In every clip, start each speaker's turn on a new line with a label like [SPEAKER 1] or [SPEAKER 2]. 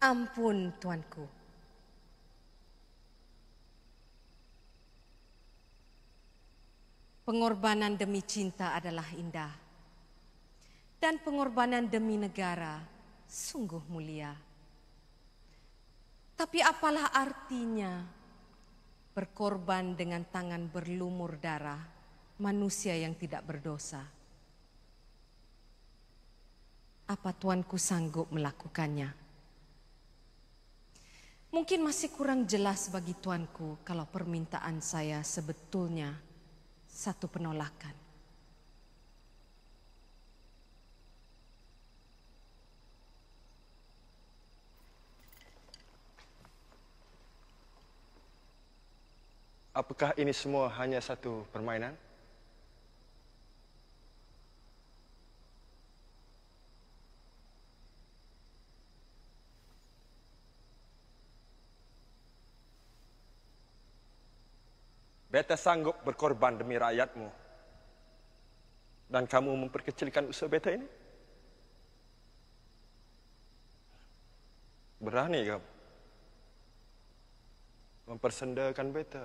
[SPEAKER 1] Ampun tuanku. Pengorbanan demi cinta adalah indah. Dan pengorbanan demi negara sungguh mulia. Tapi apalah artinya berkorban dengan tangan berlumur darah manusia yang tidak berdosa? Apa tuanku sanggup melakukannya? Mungkin masih kurang jelas bagi tuanku kalau permintaan saya sebetulnya satu penolakan.
[SPEAKER 2] Apakah ini semua hanya satu permainan? Beta sanggup berkorban demi rakyatmu. Dan kamu memperkecilkan usaha beta ini? Berani kamu? Mempersendakan beta.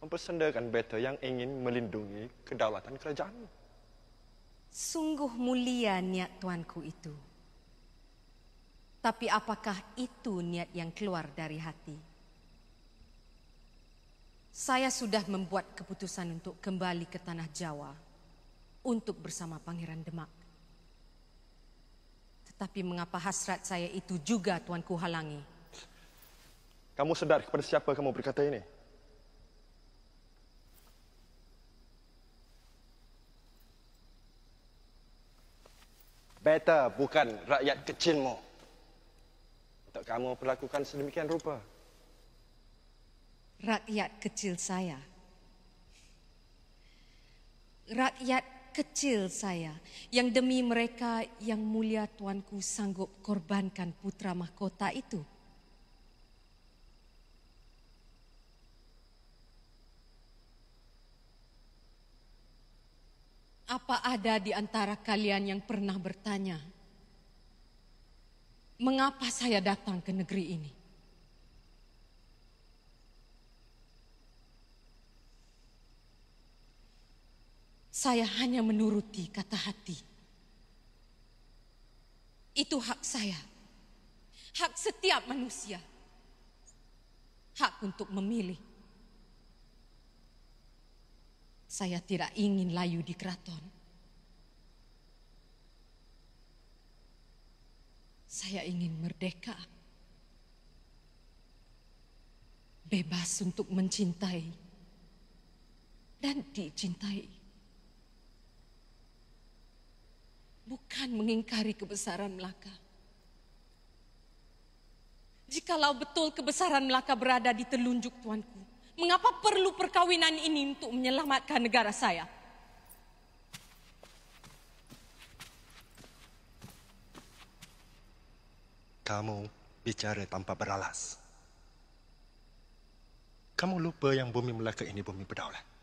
[SPEAKER 2] Mempersendakan beta yang ingin melindungi kedaulatan kerajaanmu.
[SPEAKER 1] Sungguh mulia niat tuanku itu. Tapi apakah itu niat yang keluar dari hati? saya sudah membuat keputusan untuk kembali ke tanah Jawa untuk bersama Pangeran Demak. Tetapi mengapa hasrat saya itu juga tuanku halangi?
[SPEAKER 2] Kamu sedar kepada siapa kamu berkata ini? Beta bukan rakyat kecilmu. Untuk kamu perlakukan sedemikian rupa
[SPEAKER 1] rakyat kecil saya. Rakyat kecil saya yang demi mereka yang mulia tuanku sanggup korbankan putra mahkota itu. Apa ada di antara kalian yang pernah bertanya, "Mengapa saya datang ke negeri ini?" Saya hanya menuruti kata hati. Itu hak saya. Hak setiap manusia. Hak untuk memilih. Saya tidak ingin layu di keraton. Saya ingin merdeka. Bebas untuk mencintai dan dicintai. bukan mengingkari kebesaran Melaka. Jikalau betul kebesaran Melaka berada di telunjuk tuanku, mengapa perlu perkawinan ini untuk menyelamatkan negara saya?
[SPEAKER 2] Kamu bicara tanpa beralas. Kamu lupa yang bumi Melaka ini bumi berdaulat.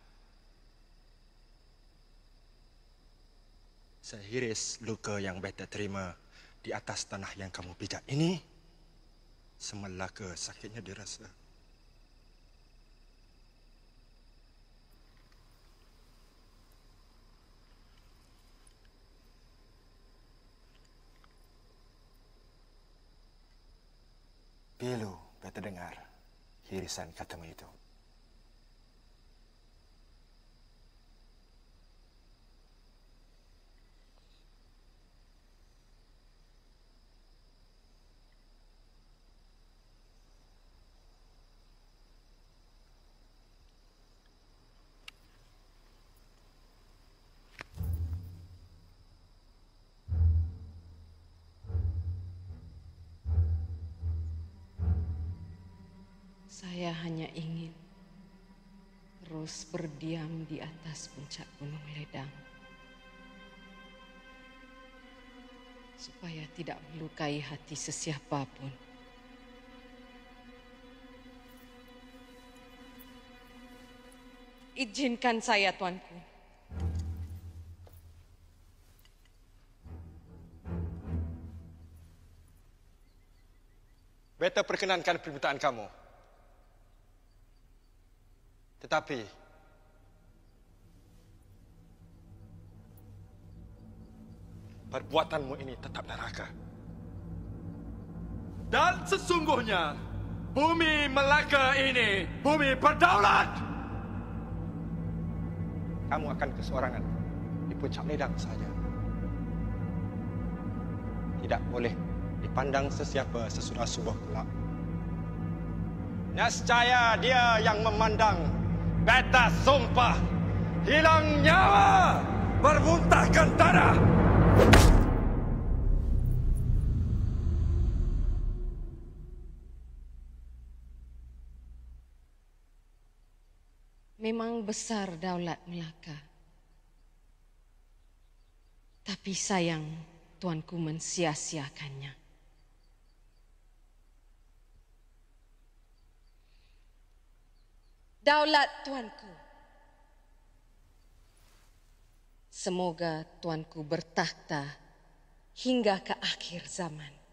[SPEAKER 2] sehiris luka yang better terima di atas tanah yang kamu pijak ini, semelaka sakitnya dirasa. Pilu, kata dengar hirisan katamu itu.
[SPEAKER 1] Saya hanya ingin terus berdiam di atas puncak Gunung Ledang supaya tidak melukai hati sesiapa pun. Izinkan saya, tuanku.
[SPEAKER 2] Beta perkenankan permintaan kamu. Tetapi perbuatanmu ini tetap neraka. Dan sesungguhnya bumi Melaka ini bumi berdaulat. Kamu akan kesorangan di puncak ledang saja. Tidak boleh dipandang sesiapa sesudah subuh kelak. Nascaya dia yang memandang beta sumpah hilang nyawa berbuntahkan tanah
[SPEAKER 1] Memang besar daulat Melaka. Tapi sayang tuanku mensia-siakannya. daulat tuanku. Semoga tuanku bertakhta hingga ke akhir zaman.